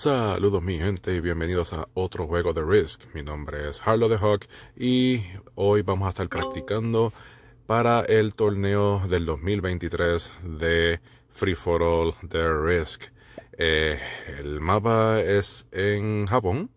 Saludos mi gente y bienvenidos a otro juego de Risk. Mi nombre es Harlow the Hawk y hoy vamos a estar practicando para el torneo del 2023 de Free For All de Risk. Eh, el mapa es en Japón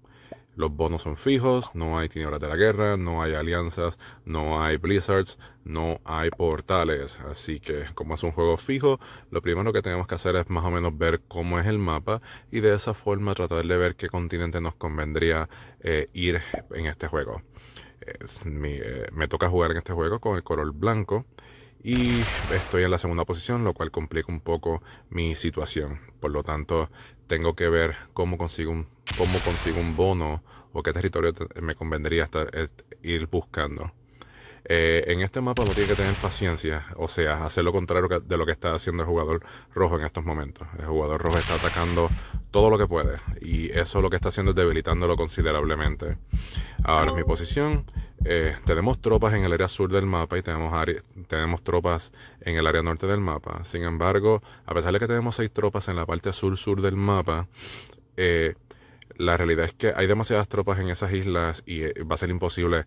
los bonos son fijos, no hay tinieblas de la guerra, no hay alianzas, no hay blizzards, no hay portales. Así que como es un juego fijo, lo primero que tenemos que hacer es más o menos ver cómo es el mapa y de esa forma tratar de ver qué continente nos convendría eh, ir en este juego. Eh, me toca jugar en este juego con el color blanco y estoy en la segunda posición, lo cual complica un poco mi situación. Por lo tanto, tengo que ver cómo consigo un, cómo consigo un bono o qué territorio me convendría estar, eh, ir buscando. Eh, en este mapa uno tiene que tener paciencia, o sea, hacer lo contrario de lo que está haciendo el jugador rojo en estos momentos. El jugador rojo está atacando todo lo que puede y eso lo que está haciendo es debilitándolo considerablemente. Ahora mi posición eh, tenemos tropas en el área sur del mapa y tenemos, tenemos tropas en el área norte del mapa. Sin embargo, a pesar de que tenemos seis tropas en la parte sur-sur del mapa, eh, la realidad es que hay demasiadas tropas en esas islas y eh, va a ser imposible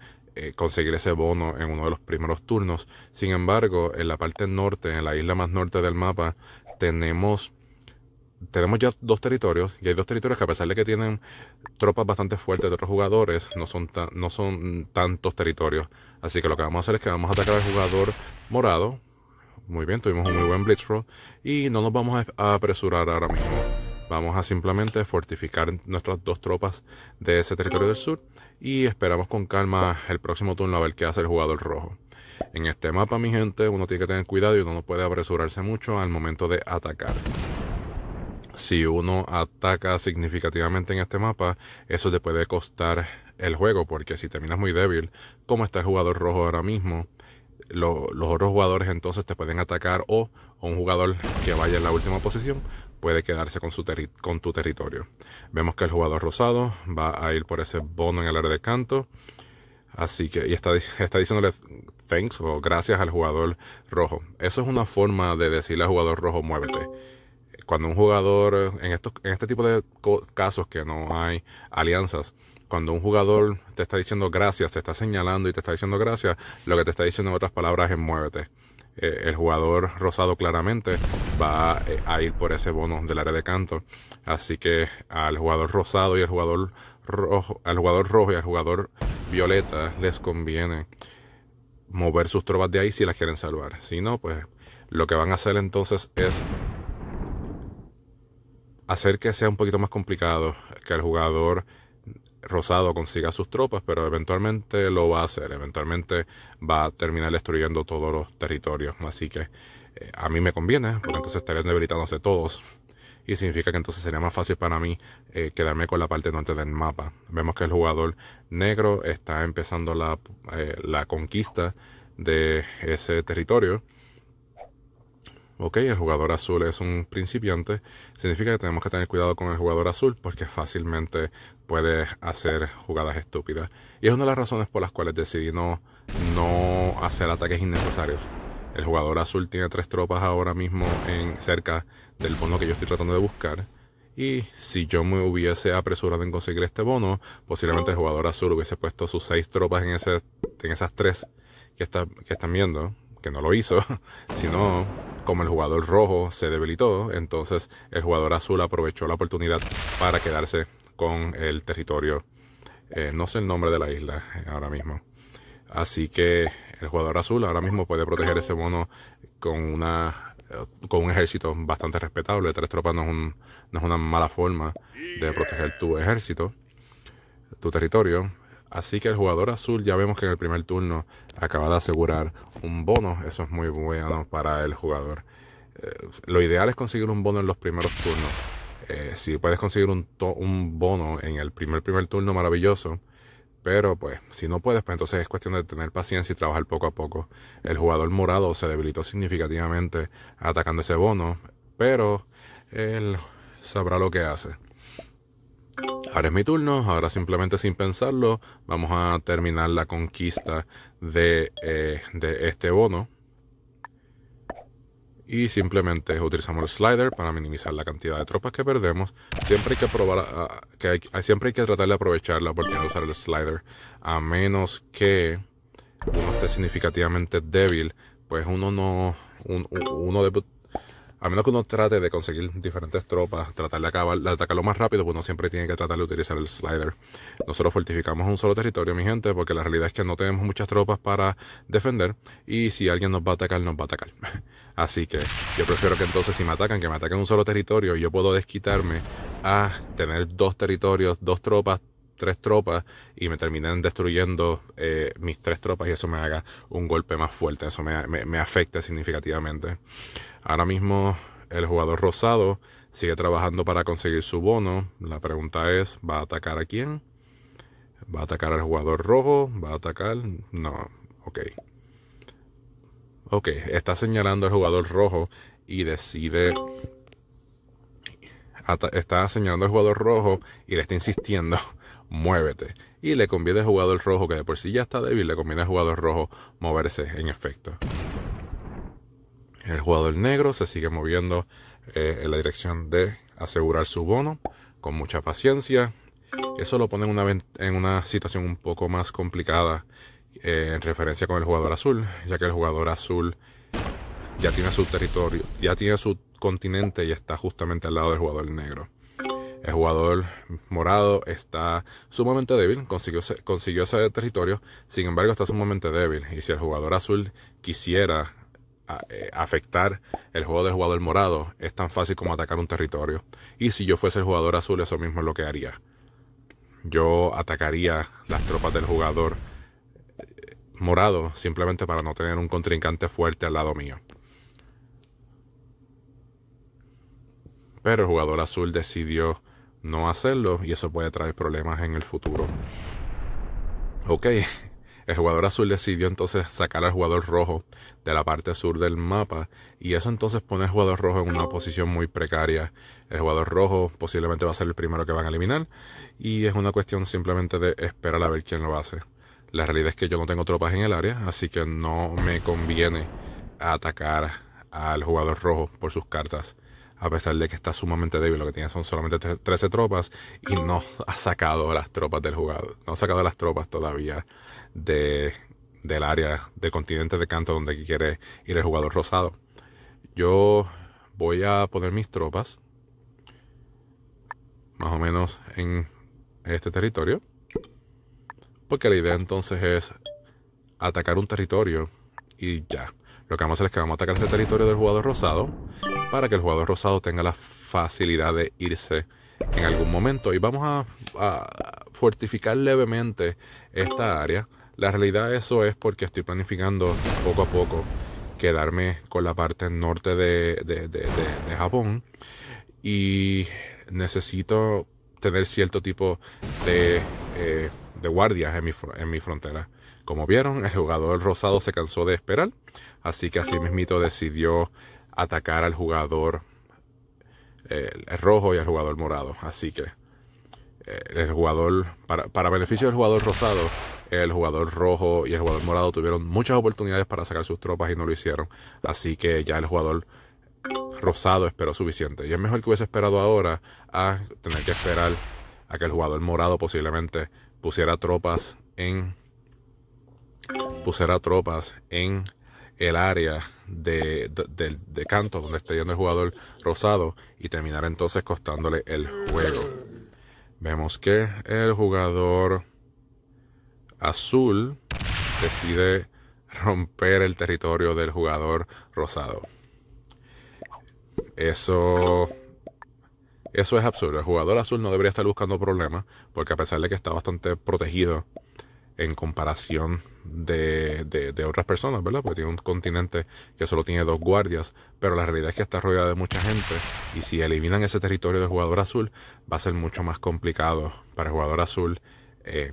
conseguir ese bono en uno de los primeros turnos. Sin embargo, en la parte norte, en la isla más norte del mapa, tenemos tenemos ya dos territorios y hay dos territorios que a pesar de que tienen tropas bastante fuertes de otros jugadores, no son, no son tantos territorios. Así que lo que vamos a hacer es que vamos a atacar al jugador morado. Muy bien, tuvimos un muy buen blitz y no nos vamos a apresurar ahora mismo. Vamos a simplemente fortificar nuestras dos tropas de ese territorio del sur y esperamos con calma el próximo turno a ver qué hace el jugador rojo. En este mapa, mi gente, uno tiene que tener cuidado y uno no puede apresurarse mucho al momento de atacar si uno ataca significativamente en este mapa, eso te puede costar el juego, porque si terminas muy débil, como está el jugador rojo ahora mismo, los otros jugadores entonces te pueden atacar o, un jugador que vaya en la última posición puede quedarse con, su con tu territorio. Vemos que el jugador rosado va a ir por ese bono en el área de canto. Así que, y está, está diciéndole thanks o gracias al jugador rojo. Eso es una forma de decirle al jugador rojo, muévete cuando un jugador, en, estos, en este tipo de casos que no hay alianzas, cuando un jugador te está diciendo gracias, te está señalando y te está diciendo gracias, lo que te está diciendo en otras palabras es muévete. Eh, el jugador rosado claramente va eh, a ir por ese bono del área de canto. Así que al jugador rosado y al jugador rojo, al jugador rojo y al jugador violeta les conviene mover sus tropas de ahí si las quieren salvar. Si no, pues lo que van a hacer entonces es hacer que sea un poquito más complicado que el jugador Rosado consiga sus tropas, pero eventualmente lo va a hacer, eventualmente va a terminar destruyendo todos los territorios. Así que eh, a mí me conviene, porque entonces estarían debilitándose todos. Y significa que entonces sería más fácil para mí eh, quedarme con la parte norte del mapa. Vemos que el jugador negro está empezando la, eh, la conquista de ese territorio ok, el jugador azul es un principiante, significa que tenemos que tener cuidado con el jugador azul porque fácilmente puede hacer jugadas estúpidas. Y es una de las razones por las cuales decidí no, no hacer ataques innecesarios. El jugador azul tiene tres tropas ahora mismo en, cerca del bono que yo estoy tratando de buscar. Y si yo me hubiese apresurado en conseguir este bono, posiblemente el jugador azul hubiese puesto sus seis tropas en, ese, en esas tres que, que están viendo, que no lo hizo, sino como el jugador rojo se debilitó, entonces el jugador azul aprovechó la oportunidad para quedarse con el territorio. Eh, no sé el nombre de la isla eh, ahora mismo. Así que el jugador azul ahora mismo puede proteger ese mono con una eh, con un ejército bastante respetable. Tres tropas no es, un, no es una mala forma de proteger tu ejército, tu territorio. Así que el jugador azul ya vemos que en el primer turno acaba de asegurar un bono. Eso es muy bueno para el jugador. Eh, lo ideal es conseguir un bono en los primeros turnos. Eh, si puedes conseguir un, un, bono en el primer, primer turno, maravilloso. Pero pues, si no puedes, pues entonces es cuestión de tener paciencia y trabajar poco a poco. El jugador morado se debilitó significativamente atacando ese bono, pero él sabrá lo que hace. Ahora es mi turno, ahora simplemente sin pensarlo vamos a terminar la conquista eh, de, este bono. Y simplemente utilizamos el slider para minimizar la cantidad de tropas que perdemos. Siempre hay que, probar, ah, que siempre hay que tratar de aprovechar la oportunidad de usar el slider. A menos que uno esté significativamente débil, pues uno no... uno a menos que uno trate de conseguir diferentes tropas, tratar de, acabar, de atacarlo más rápido, pues uno siempre tiene que tratar de utilizar el slider. Nosotros fortificamos un solo territorio, mi gente, porque la realidad es que no tenemos muchas tropas para defender y si alguien nos va a atacar, nos va a atacar. Así que yo prefiero que entonces si me atacan, que me ataquen un solo territorio y yo puedo desquitarme a tener dos territorios, dos tropas, tres tropas y me terminan destruyendo eh, mis tres tropas y eso me haga un golpe más fuerte, eso me, afecta significativamente. Ahora mismo el jugador rosado sigue trabajando para conseguir su bono. La pregunta es, ¿va a atacar a quién? ¿Va a atacar al jugador rojo? ¿Va a atacar? No, ok. Ok, está señalando al jugador rojo y decide está señalando al jugador rojo y le está insistiendo muévete. Y le conviene al jugador rojo, que de por sí ya está débil, le conviene al jugador rojo moverse en efecto. El jugador negro se sigue moviendo eh, en la dirección de asegurar su bono con mucha paciencia. Eso lo pone en una, situación un poco más complicada eh, en referencia con el jugador azul, ya que el jugador azul ya tiene su territorio, ya tiene su continente y está justamente al lado del jugador negro. El jugador morado está sumamente débil, consiguió, consiguió ese territorio, sin embargo está sumamente débil. Y si el jugador azul quisiera ah, eh, afectar el juego del jugador morado es tan fácil como atacar un territorio. Y si yo fuese el jugador azul, eso mismo es lo que haría. Yo atacaría las tropas del jugador eh, morado simplemente para no tener un contrincante fuerte al lado mío. Pero el jugador azul decidió no hacerlo y eso puede traer problemas en el futuro. Ok, el jugador azul decidió entonces sacar al jugador rojo de la parte sur del mapa y eso entonces pone al jugador rojo en una posición muy precaria. El jugador rojo posiblemente va a ser el primero que van a eliminar y es una cuestión simplemente de esperar a ver quién lo hace. La realidad es que yo no tengo tropas en el área, así que no me conviene atacar al jugador rojo por sus cartas a pesar de que está sumamente débil, lo que tiene son solamente 13 tropas y no ha sacado las tropas del jugador, no ha sacado las tropas todavía del área, del continente de canto donde quiere ir el jugador rosado. Yo voy a poner mis tropas más o menos en este territorio. Porque la idea entonces es atacar un territorio y ya. Lo que vamos a hacer es que vamos a atacar este territorio del jugador rosado para que el jugador rosado tenga la facilidad de irse en algún momento. Y vamos a, fortificar levemente esta área. La realidad eso es porque estoy planificando poco a poco quedarme con la parte norte de, Japón. Y necesito tener cierto tipo eh, de, guardias en mi, en mi, frontera. Como vieron, el jugador rosado se cansó de esperar, Así que así mismito decidió atacar al jugador rojo y al jugador morado. Así que eh, el jugador, para, para, beneficio del jugador rosado, el jugador rojo y el jugador morado tuvieron muchas oportunidades para sacar sus tropas y no lo hicieron. Así que ya el jugador rosado esperó suficiente. Y es mejor que hubiese esperado ahora a tener que esperar a que el jugador morado posiblemente pusiera tropas en pusiera tropas en el área de, canto donde esté yendo el jugador rosado y terminar entonces costándole el juego. Vemos que el jugador azul decide romper el territorio del jugador rosado. Eso eso es absurdo. El jugador azul no debería estar buscando problemas, porque a pesar de que está bastante protegido en comparación de, otras personas, ¿verdad? Porque tiene un continente que solo tiene dos guardias, pero la realidad es que está rodeada de mucha gente y si eliminan ese territorio del jugador azul, va a ser mucho más complicado para el jugador azul eh,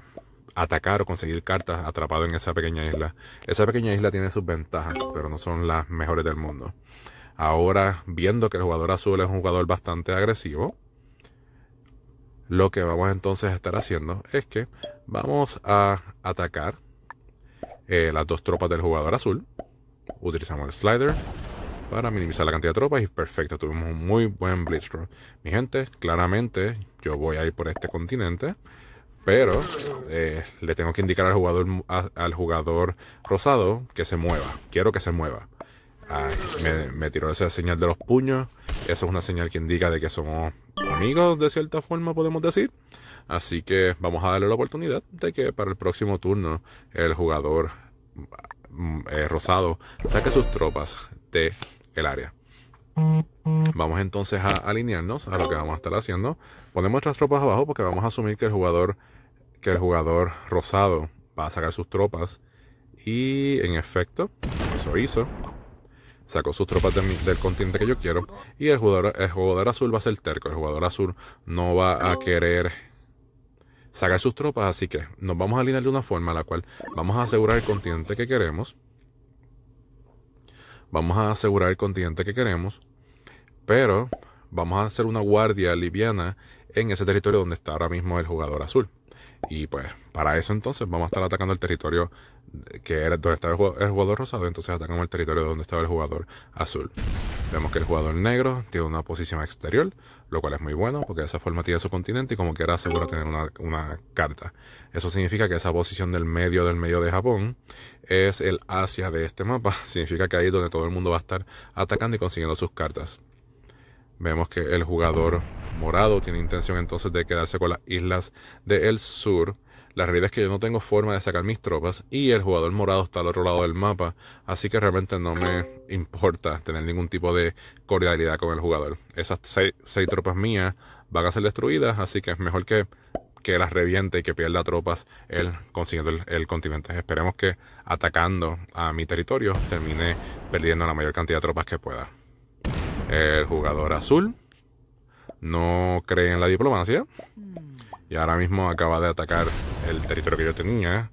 atacar o conseguir cartas atrapado en esa pequeña isla. Esa pequeña isla tiene sus ventajas, pero no son las mejores del mundo. Ahora, viendo que el jugador azul es un jugador bastante agresivo, lo que vamos entonces a estar haciendo es que Vamos a atacar eh, las dos tropas del jugador azul. Utilizamos el slider para minimizar la cantidad de tropas y perfecto, tuvimos un muy buen Blitzcrawl. Mi gente, claramente yo voy a ir por este continente, pero eh, le tengo que indicar al jugador, al jugador rosado que se mueva. Quiero que se mueva. Ah, me, tiró esa señal de los puños. Esa es una señal que indica de que somos amigos, de cierta forma podemos decir. Así que vamos a darle la oportunidad de que para el próximo turno el jugador mm, eh, rosado saque sus tropas de el área. Vamos entonces a alinearnos a lo que vamos a estar haciendo. Ponemos nuestras tropas abajo porque vamos a asumir que el jugador que el jugador rosado va a sacar sus tropas y en efecto eso hizo sacó sus tropas del continente que yo quiero. Y el jugador, el jugador azul va a ser terco. El jugador azul no va a querer sacar sus tropas. Así que nos vamos a alinear de una forma a la cual vamos a asegurar el continente que queremos. Vamos a asegurar el continente que queremos. Pero vamos a hacer una guardia liviana en ese territorio donde está ahora mismo el jugador azul. Y pues para eso entonces vamos a estar atacando el territorio que era donde estaba el jugador, rosado, entonces atacamos el territorio donde estaba el jugador azul. Vemos que el jugador negro tiene una posición exterior, lo cual es muy bueno porque de esa forma tiene su continente y como que era seguro tener una, una carta. Eso significa que esa posición del medio del medio de Japón es el Asia de este mapa. Significa que ahí es donde todo el mundo va a estar atacando y consiguiendo sus cartas. Vemos que el jugador morado tiene intención entonces de quedarse con las islas del sur. La realidad es que yo no tengo forma de sacar mis tropas y el jugador morado está al otro lado del mapa, así que realmente no me importa tener ningún tipo de cordialidad con el jugador. Esas seis, tropas mías van a ser destruidas, así que es mejor que, que las reviente y que pierda tropas él consiguiendo el continente. Esperemos que atacando a mi territorio termine perdiendo la mayor cantidad de tropas que pueda. El jugador azul no cree en la diplomacia y ahora mismo acaba de atacar el territorio que yo tenía,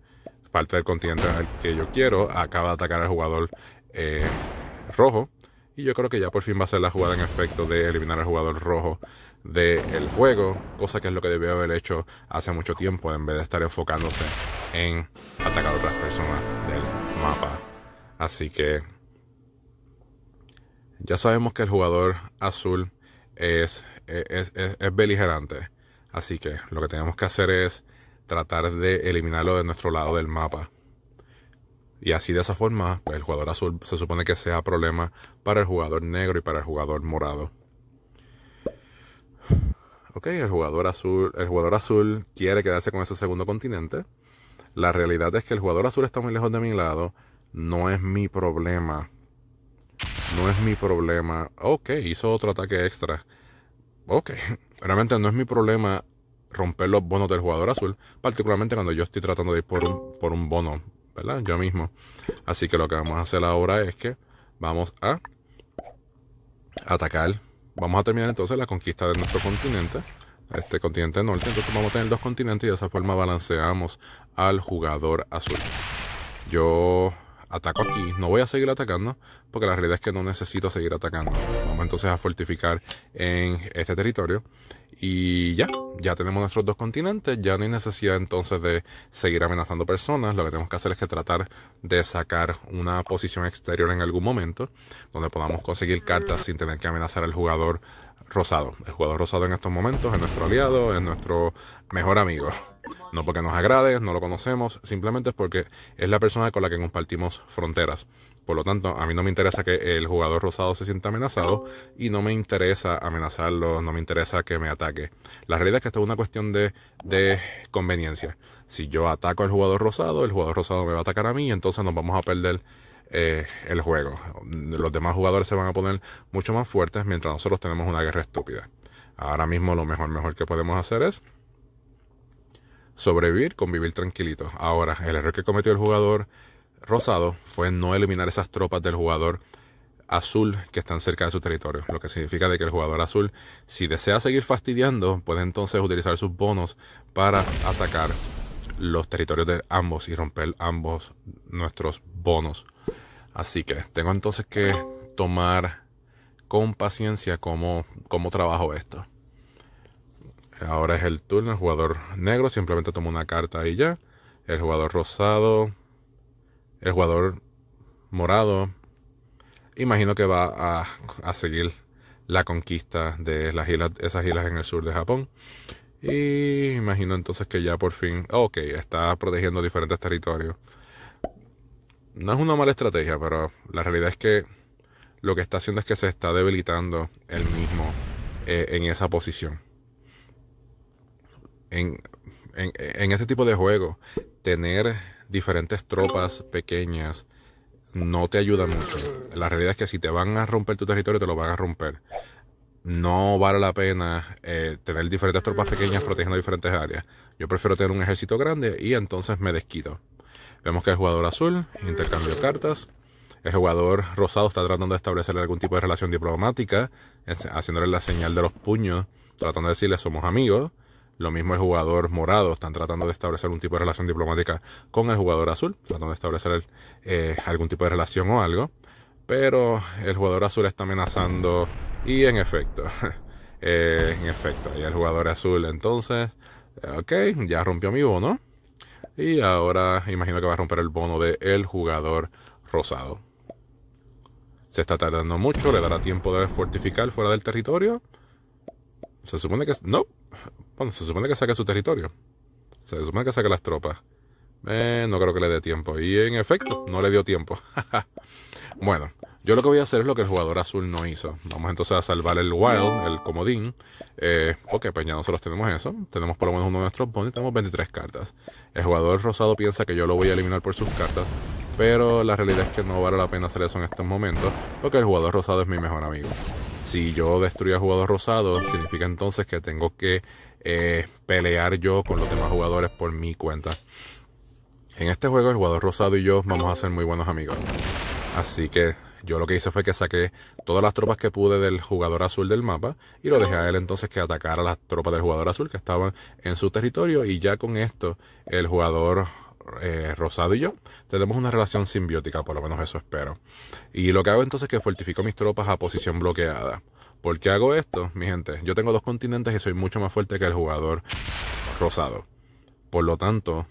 parte del continente que yo quiero, acaba de atacar al jugador eh, rojo y yo creo que ya por fin va a ser la jugada en efecto de eliminar al jugador rojo del juego, cosa que es lo que debió haber hecho hace mucho tiempo en vez de estar enfocándose en atacar a otras personas del mapa. Así que ya sabemos que el jugador azul es, beligerante. Así que lo que tenemos que hacer es tratar de eliminarlo de nuestro lado del mapa. Y así de esa forma, pues, el jugador azul se supone que sea problema para el jugador negro y para el jugador morado. Ok, el jugador azul, el jugador azul quiere quedarse con ese segundo continente. La realidad es que el jugador azul está muy lejos de mi lado. No es mi problema no es mi problema. Ok, hizo otro ataque extra. Ok, realmente no es mi problema romper los bonos del jugador azul, particularmente cuando yo estoy tratando de ir por un, bono, ¿verdad? Yo mismo. Así que lo que vamos a hacer ahora es que vamos a atacar. Vamos a terminar entonces la conquista de nuestro continente, este continente norte. Entonces vamos a tener dos continentes y de esa forma balanceamos al jugador azul. Yo ataco aquí, no voy a seguir atacando, porque la realidad es que no necesito seguir atacando. Vamos entonces a fortificar en este territorio. Y ya, ya tenemos nuestros dos continentes, ya no hay necesidad entonces de seguir amenazando personas, lo que tenemos que hacer es que tratar de sacar una posición exterior en algún momento, donde podamos conseguir cartas sin tener que amenazar al jugador rosado. El jugador rosado en estos momentos es nuestro aliado, es nuestro mejor amigo. No porque nos agrade, no lo conocemos, simplemente es porque es la persona con la que compartimos fronteras. Por lo tanto, a mí no me interesa que el jugador rosado se sienta amenazado y no me interesa amenazarlo, no me interesa que me ataque. La realidad es que esto es una cuestión de, de conveniencia. Si yo ataco al jugador rosado, el jugador rosado me va a atacar a mí, Y entonces nos vamos a perder eh, el juego. Los demás jugadores se van a poner mucho más fuertes mientras nosotros tenemos una guerra estúpida. Ahora mismo lo mejor, mejor que podemos hacer es sobrevivir, convivir tranquilito Ahora, el error que cometió el jugador rosado fue no eliminar esas tropas del jugador azul que están cerca de su territorio. Lo que significa de que el jugador azul, si desea seguir fastidiando, puede entonces utilizar sus bonos para atacar los territorios de ambos y romper ambos nuestros bonos. Así que tengo entonces que tomar con paciencia como trabajo esto. Ahora es el turno, el jugador negro simplemente toma una carta y ya. El jugador rosado, el jugador morado, imagino que va a, seguir la conquista de las islas, esas islas en el sur de Japón. Y imagino entonces que ya por fin, ah, ok, está protegiendo diferentes territorios. No es una mala estrategia, pero la realidad es que lo que está haciendo es que se está debilitando el mismo eh, en esa posición. En, en, en, este tipo de juego, tener diferentes tropas pequeñas no te ayuda mucho. La realidad es que si te van a romper tu territorio, te lo van a romper no vale la pena eh, tener diferentes tropas pequeñas protegiendo diferentes áreas. Yo prefiero tener un ejército grande y entonces me desquito. Vemos que el jugador azul intercambio cartas. El jugador rosado está tratando de establecer algún tipo de relación diplomática, haciéndole la señal de los puños, tratando de decirle somos amigos. Lo mismo el jugador morado, están tratando de establecer un tipo de relación diplomática con el jugador azul, tratando de establecer eh, algún tipo de relación o algo. Pero el jugador azul está amenazando y en efecto, eh, en efecto, ahí el jugador azul entonces, ok, ya rompió mi bono. Y ahora imagino que va a romper el bono del jugador rosado. Se está tardando mucho, le dará tiempo de fortificar fuera del territorio. Se supone que... No. Bueno, se supone que saque su territorio. Se supone que saque las tropas. Eh, no creo que le dé tiempo. Y en efecto, no le dio tiempo. bueno, yo lo que voy a hacer es lo que el jugador azul no hizo. Vamos entonces a salvar el wild, el comodín. Eh, peña, pues ya nosotros tenemos eso. Tenemos por lo menos uno de nuestros bonds tenemos 23 cartas. El jugador rosado piensa que yo lo voy a eliminar por sus cartas. Pero la realidad es que no vale la pena hacer eso en estos momentos. Porque el jugador rosado es mi mejor amigo. Si yo destruyo al jugador rosado, significa entonces que tengo que eh, pelear yo con los demás jugadores por mi cuenta. En este juego el jugador rosado y yo vamos a ser muy buenos amigos. Así que yo lo que hice fue que saqué todas las tropas que pude del jugador azul del mapa y lo dejé a él entonces que atacara a las tropas del jugador azul que estaban en su territorio y ya con esto el jugador eh, Rosado y yo tenemos una relación simbiótica, por lo menos eso espero. Y lo que hago entonces es que fortifico mis tropas a posición bloqueada. ¿Por qué hago esto? Mi gente, yo tengo dos continentes y soy mucho más fuerte que el jugador Rosado. Por lo tanto,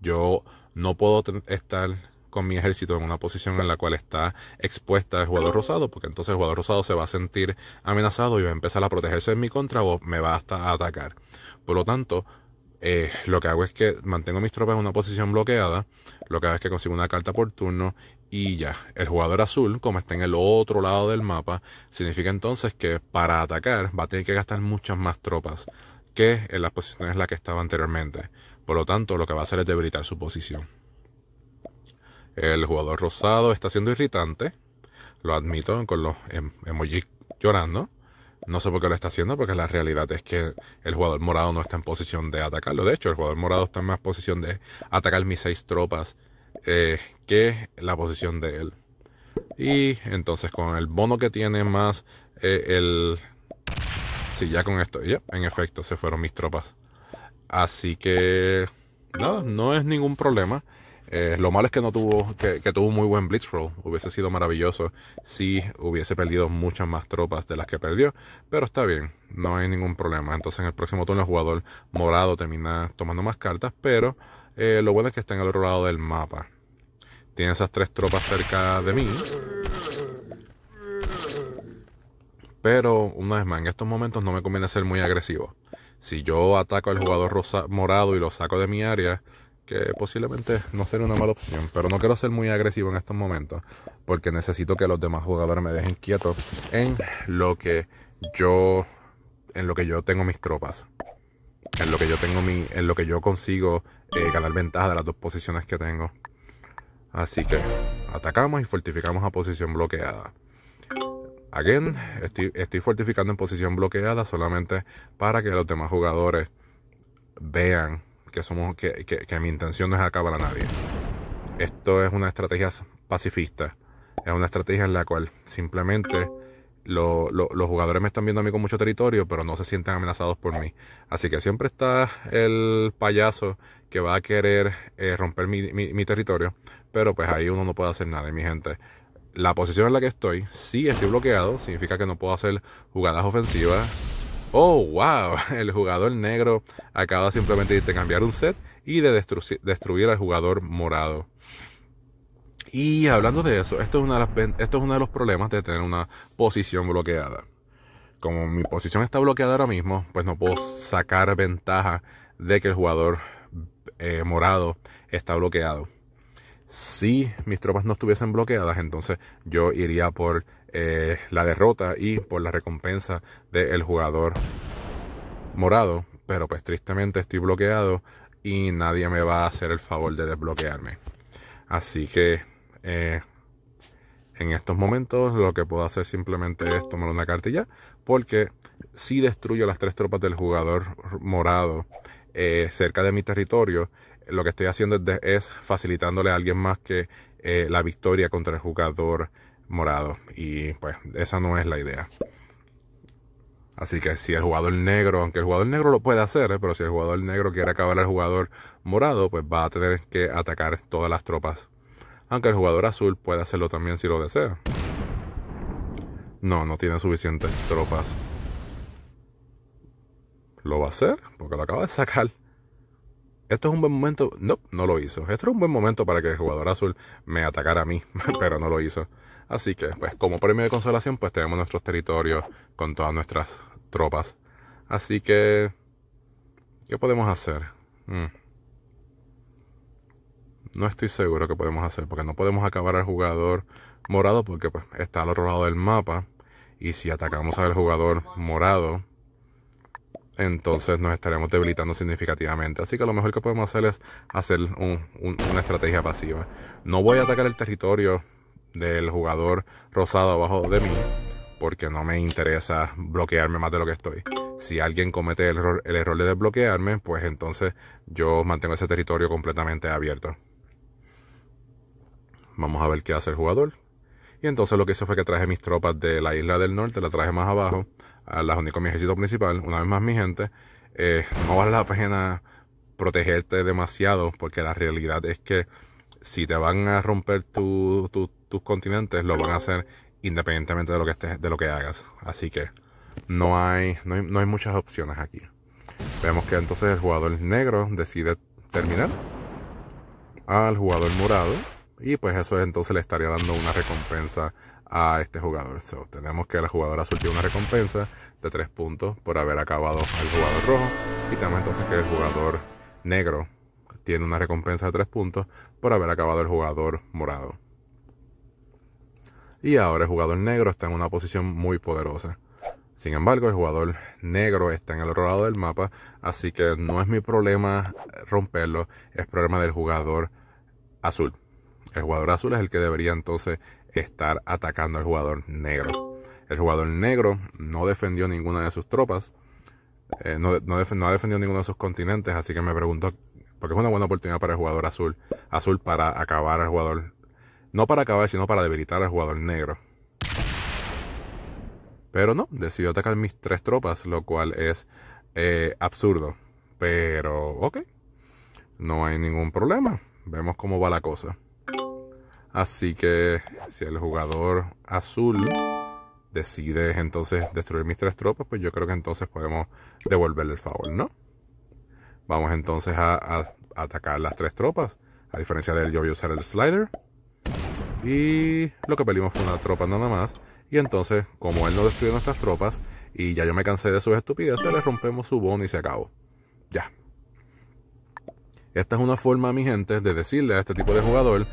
yo no puedo estar con mi ejército en una posición en la cual está expuesta el jugador rosado, porque entonces el jugador rosado se va a sentir amenazado y va a empezar a protegerse en mi contra o me va hasta a atacar. Por lo tanto, eh, lo que hago es que mantengo mis tropas en una posición bloqueada, lo que hago es que consigo una carta por turno y ya, el jugador azul, como está en el otro lado del mapa, significa entonces que para atacar va a tener que gastar muchas más tropas que en las posiciones en las que estaba anteriormente. Por lo tanto, lo que va a hacer es debilitar su posición. El jugador rosado está siendo irritante. Lo admito con los em, emojis llorando. No sé por qué lo está haciendo, porque la realidad es que el jugador morado no está en posición de atacarlo. De hecho, el jugador morado está en más posición de atacar mis seis tropas eh, que la posición de él. Y entonces con el bono que tiene más eh, el... Sí, ya con esto, ya, en efecto, se fueron mis tropas. Así que... No, no es ningún problema. Eh, lo malo es que no tuvo, que, tuvo un muy buen blitzroll. Hubiese sido maravilloso si hubiese perdido muchas más tropas de las que perdió. Pero está bien, no hay ningún problema. Entonces en el próximo turno el jugador morado termina tomando más cartas. Pero eh, lo bueno es que está en el otro lado del mapa. Tiene esas tres tropas cerca de mí. Pero una vez más, en estos momentos no me conviene ser muy agresivo. Si yo ataco al jugador morado y lo saco de mi área, que posiblemente no será una mala opción, pero no quiero ser muy agresivo en estos momentos, porque necesito que los demás jugadores me dejen quieto en lo que yo en lo que yo tengo mis tropas, en lo que yo tengo mi en lo que yo consigo eh, ganar ventaja de las dos posiciones que tengo. Así que atacamos y fortificamos a posición bloqueada. Again, estoy, estoy fortificando en posición bloqueada solamente para que los demás jugadores vean que, somos, que, mi intención no es acabar a nadie. Esto es una estrategia pacifista. Es una estrategia en la cual simplemente los jugadores me están viendo a mí con mucho territorio, pero no se sienten amenazados por mí. Así que siempre está el payaso que va a querer eh, romper mi, territorio, pero pues ahí uno no puede hacer nada, mi gente la posición en la que estoy, si estoy bloqueado, significa que no puedo hacer jugadas ofensivas, Oh, wow, el jugador negro acaba simplemente de cambiar un set y de destruir al jugador morado. Y hablando de eso, esto es, una de uno de los problemas de tener una posición bloqueada. Como mi posición está bloqueada ahora mismo, pues no puedo sacar ventaja de que el jugador eh, morado está bloqueado. Si mis tropas no estuviesen bloqueadas, entonces yo iría por eh, la derrota y por la recompensa del jugador morado. Pero pues tristemente estoy bloqueado y nadie me va a hacer el favor de desbloquearme. Así que eh, en estos momentos lo que puedo hacer simplemente es tomar una cartilla. Porque si destruyo las tres tropas del jugador morado eh, cerca de mi territorio, lo que estoy haciendo es, facilitándole a alguien más que la victoria contra el jugador morado. Y pues esa no es la idea. Así que si el jugador negro, aunque el jugador negro lo puede hacer, eh, pero si el jugador negro quiere acabar al jugador morado, pues va a tener que atacar todas las tropas. Aunque el jugador azul puede hacerlo también si lo desea. No, no tiene suficientes tropas. ¿Lo va a hacer? Porque lo acaba de sacar. Esto es un buen momento. No, no lo hizo. Esto es un buen momento para que el jugador azul me atacara a mí, pero no lo hizo. Así que, pues, como premio de consolación, pues tenemos nuestros territorios con todas nuestras tropas. Así que, ¿qué podemos hacer? Hmm. No estoy seguro que podemos hacer, porque no podemos acabar al jugador morado, porque pues, está al otro lado del mapa. Y si atacamos al jugador morado, entonces nos estaremos debilitando significativamente. Así que lo mejor que podemos hacer es hacer una estrategia pasiva. No voy a atacar el territorio del jugador rosado abajo de mí porque no me interesa bloquearme más de lo que estoy. Si alguien comete el error, el error de desbloquearme, pues entonces yo mantengo ese territorio completamente abierto. Vamos a ver qué hace el jugador. Y entonces lo que hice fue que traje mis tropas de la isla del norte, la traje más abajo, a las uní con mi ejército principal. Una vez más, mi gente, eh, no vale la pena protegerte demasiado, porque la realidad es que si te van a romper tus continentes, lo van a hacer independientemente de lo que estés, de lo que hagas. Así que no hay, no hay, muchas opciones aquí. Vemos que entonces el jugador negro decide terminar al jugador morado. Y pues eso entonces le estaría dando una recompensa a este jugador. tenemos que el jugador azul una recompensa de 3 puntos por haber acabado al jugador rojo. Y tenemos entonces que el jugador negro tiene una recompensa de 3 puntos por haber acabado el jugador morado. Y ahora el jugador negro está en una posición muy poderosa. Sin embargo, el jugador negro está en el otro lado del mapa, así que no es mi problema romperlo, es problema del jugador azul. El jugador azul es el que debería entonces estar atacando al jugador negro. El jugador negro no defendió ninguna de sus tropas, eh, no, no, ha defendido ninguno de sus continentes, así que me pregunto porque es una buena oportunidad para el jugador azul. Azul para acabar al jugador. No para acabar, sino para debilitar al jugador negro. Pero no, decidió atacar mis tres tropas, lo cual es eh, absurdo. Pero, ok. No hay ningún problema. Vemos cómo va la cosa. Así que si el jugador azul decide entonces destruir mis tres tropas, pues yo creo que entonces podemos devolverle el favor, ¿no? Vamos entonces a, atacar las tres tropas. A diferencia de él, yo voy a usar el slider. Y lo que pedimos fue una tropa nada más. Y entonces, como él no destruye nuestras tropas, y ya yo me cansé de sus estupideces, le rompemos su bono y se acabó. Ya. Esta es una forma, mi gente, de decirle a este tipo de jugador,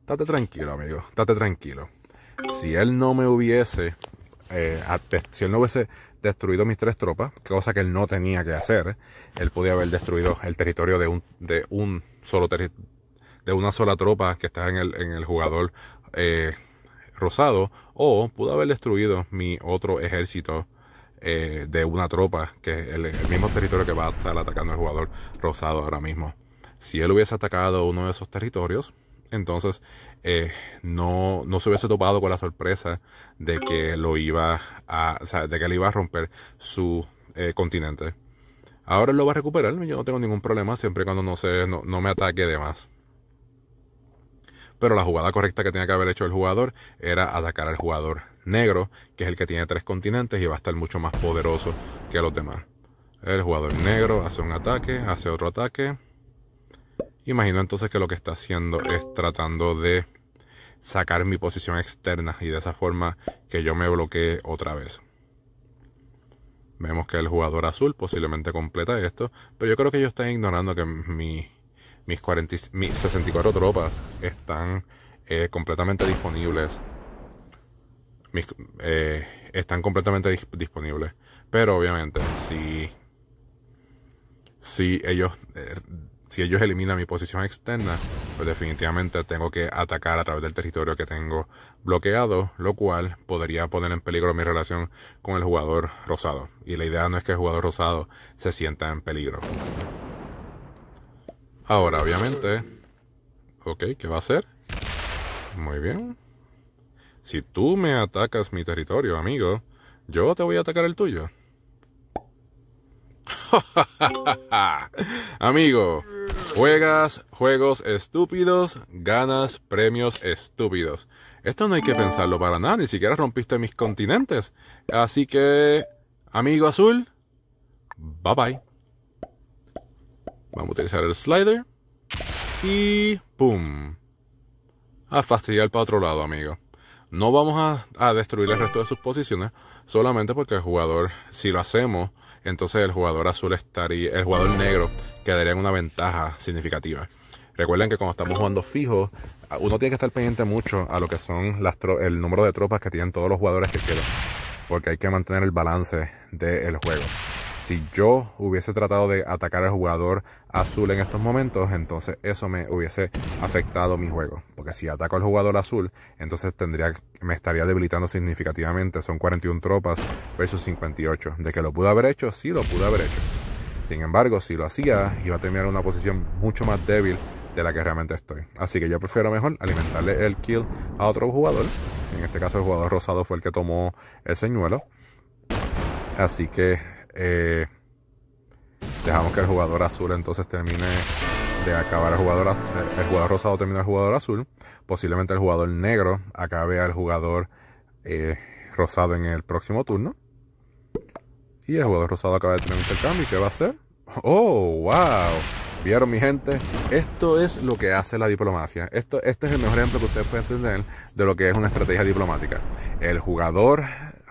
estate tranquilo, amigo, estate tranquilo. Si él no me hubiese, eh, si él no hubiese destruido mis tres tropas, cosa que él no tenía que hacer. Él podía haber destruido el territorio de un, de un solo de una sola tropa que está en el, en el jugador eh, rosado, o pudo haber destruido mi otro ejército eh, de una tropa, que es el, mismo territorio que va a estar atacando el jugador rosado ahora mismo. Si él hubiese atacado uno de esos territorios, entonces, eh, no, se hubiese topado con la sorpresa de que lo iba a, de que le iba a romper su eh, continente. Ahora lo va a recuperar, yo no tengo ningún problema siempre y cuando no, se, no me ataque de más. Pero la jugada correcta que tenía que haber hecho el jugador era atacar al jugador negro, que es el que tiene tres continentes y va a estar mucho más poderoso que los demás. El jugador negro hace un ataque, hace otro ataque, Imagino entonces que lo que está haciendo es tratando de sacar mi posición externa y de esa forma que yo me bloquee otra vez. Vemos que el jugador azul posiblemente completa esto, pero yo creo que ellos están ignorando que mis, 64 tropas están eh, completamente disponibles. Eh, están completamente disponibles. Pero obviamente, si, si ellos eh, si ellos eliminan mi posición externa, pues definitivamente tengo que atacar a través del territorio que tengo bloqueado, lo cual podría poner en peligro mi relación con el jugador rosado. Y la idea no es que el jugador rosado se sienta en peligro. Ahora, obviamente... Ok, ¿qué va a hacer? Muy bien. Si tú me atacas mi territorio, amigo, yo te voy a atacar el tuyo. Amigo, juegas juegos estúpidos, ganas premios estúpidos. Esto no hay que pensarlo para nada, ni siquiera rompiste mis continentes. Así que, amigo azul, bye bye. Vamos a utilizar el slider. Y ¡pum! A fastidiar para otro lado, amigo. No vamos a, a destruir el resto de sus posiciones, solamente porque el jugador, si lo hacemos, entonces el jugador azul estaría, el jugador negro quedaría en una ventaja significativa. Recuerden que cuando estamos jugando fijos, uno tiene que estar pendiente mucho a lo que son las el número de tropas que tienen todos los jugadores que quedan, porque hay que mantener el balance del juego si yo hubiese tratado de atacar al jugador azul en estos momentos, entonces eso me hubiese afectado mi juego. Porque si ataco al jugador azul, entonces tendría, me estaría debilitando significativamente. Son 41 tropas versus 58. De que lo pude haber hecho, sí lo pude haber hecho. Sin embargo, si lo hacía, iba a terminar en una posición mucho más débil de la que realmente estoy. Así que yo prefiero mejor alimentarle el kill a otro jugador. En este caso el jugador rosado fue el que tomó el señuelo. Así que eh, dejamos que el jugador azul entonces termine de acabar el jugador el jugador rosado termina el jugador azul posiblemente el jugador negro acabe al jugador eh, rosado en el próximo turno y el jugador rosado acaba de terminar intercambio y qué va a hacer oh wow vieron mi gente esto es lo que hace la diplomacia esto este es el mejor ejemplo que ustedes pueden entender de lo que es una estrategia diplomática el jugador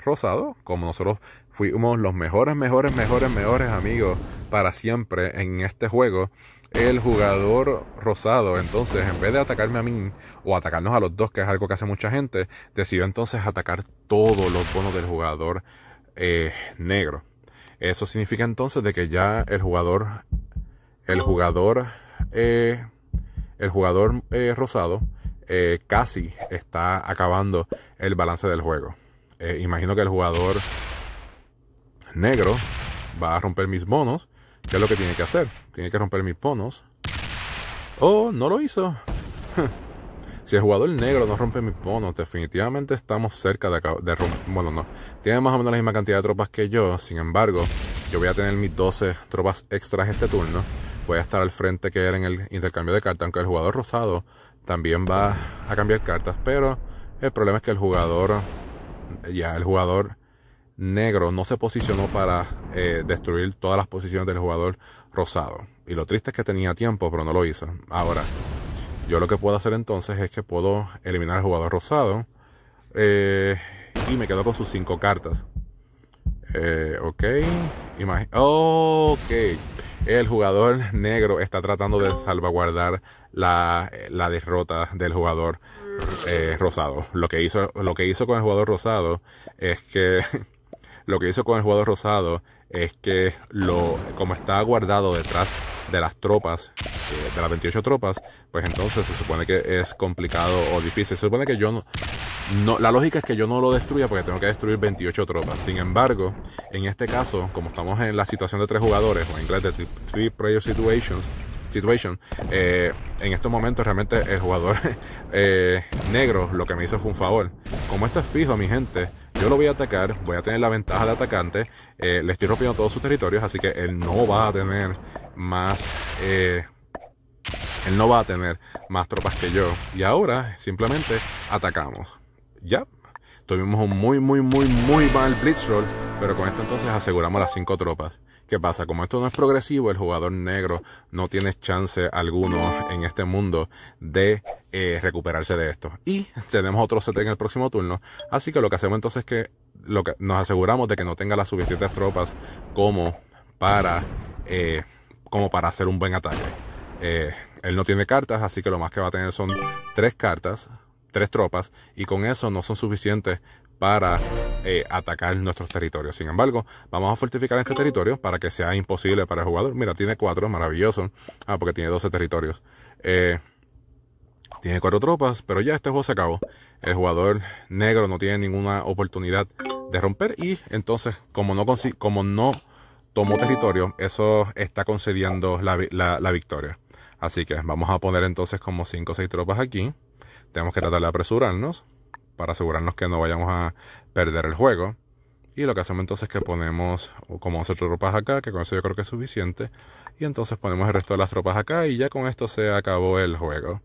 rosado como nosotros fuimos los mejores, mejores, mejores, mejores amigos para siempre en este juego. El jugador rosado, entonces, en vez de atacarme a mí o atacarnos a los dos, que es algo que hace mucha gente, decidió entonces atacar todos los bonos del jugador eh, negro. Eso significa entonces de que ya el jugador, el jugador, eh, el jugador eh, rosado casi está acabando el balance del juego. imagino que el jugador negro va a romper mis bonos. que es lo que tiene que hacer? Tiene que romper mis bonos. Oh, no lo hizo. si el jugador negro no rompe mis bonos, definitivamente estamos cerca de, de romper. Bueno, no. Tiene más o menos la misma cantidad de tropas que yo. Sin embargo, yo voy a tener mis 12 tropas extras este turno. Voy a estar al frente que era en el intercambio de cartas. Aunque el jugador rosado también va a cambiar cartas. Pero el problema es que el jugador. Ya, el jugador negro no se posicionó para eh, destruir todas las posiciones del jugador rosado. Y lo triste es que tenía tiempo, pero no lo hizo. Ahora, yo lo que puedo hacer entonces es que puedo eliminar al jugador rosado. Eh, y me quedo con sus cinco cartas. Eh, ok. ok. El jugador negro está tratando de salvaguardar la, derrota del jugador rosado. Lo que, hizo, lo que hizo con el jugador rosado es que Lo que hizo con el jugador rosado es que lo, como está guardado detrás de las tropas, eh, de las 28 tropas, pues entonces se supone que es complicado o difícil. Se supone que yo no, no, la lógica es que yo no lo destruya porque tengo que destruir 28 tropas. Sin embargo, en este caso, como estamos en la situación de tres jugadores, o en inglés de three player situations, situation, eh, en estos momentos realmente el jugador eh, negro lo que me hizo fue un favor. Como esto es fijo, mi gente, yo lo voy a atacar, voy a tener la ventaja de atacante. Eh, le estoy rompiendo todos sus territorios, así que él no va a tener más... Eh, él no va a tener más tropas que yo. Y ahora simplemente atacamos. Ya. Tuvimos un muy, muy, muy, muy mal blitzroll, Roll. Pero con esto entonces aseguramos las 5 tropas. ¿Qué pasa? Como esto no es progresivo, el jugador negro no tiene chance alguno en este mundo de eh, recuperarse de esto. Y tenemos otro set en el próximo turno. Así que lo que hacemos entonces es que, lo nos aseguramos de que no tenga las suficientes tropas como para, eh, como para hacer un buen ataque. Eh, él no tiene cartas, así que lo más que va a tener son tres cartas, tres tropas, y con eso no son suficientes para eh, atacar nuestros territorios. Sin embargo, vamos a fortificar este territorio para que sea imposible para el jugador. Mira, tiene cuatro, maravilloso. Ah, porque tiene 12 territorios. Eh, tiene cuatro tropas, pero ya este juego se acabó. El jugador negro no tiene ninguna oportunidad de romper y entonces, como no, como no tomó territorio, eso está concediendo la, la victoria. Así que vamos a poner entonces como 5 o 6 tropas aquí. Tenemos que tratar de apresurarnos para asegurarnos que no vayamos a perder el juego. Y lo que hacemos entonces es que ponemos como 11 tropas acá, que con eso yo creo que es suficiente. Y entonces ponemos el resto de las tropas acá y ya con esto se acabó el juego.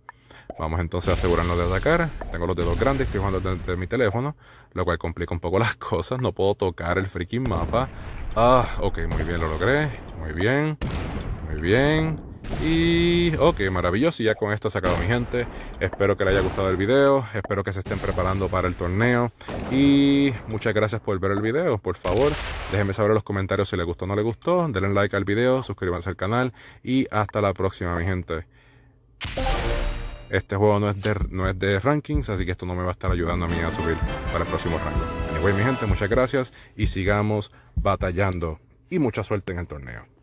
Vamos entonces a asegurarnos de atacar. Tengo los dedos grandes, estoy jugando desde mi teléfono, lo cual complica un poco las cosas. No puedo tocar el freaking mapa. Ah, ok, muy bien, lo logré. Muy bien, muy bien. Y ok, maravilloso, y ya con esto se acabó mi gente. Espero que les haya gustado el video, espero que se estén preparando para el torneo. Y muchas gracias por ver el video, por favor. Déjenme saber en los comentarios si les gustó o no les gustó. Denle like al video, suscríbanse al canal y hasta la próxima mi gente. Este juego no es, de, rankings, así que esto no me va a estar ayudando a mí a subir para el próximo rango. Anyway, mi gente, muchas gracias y sigamos batallando. Y mucha suerte en el torneo.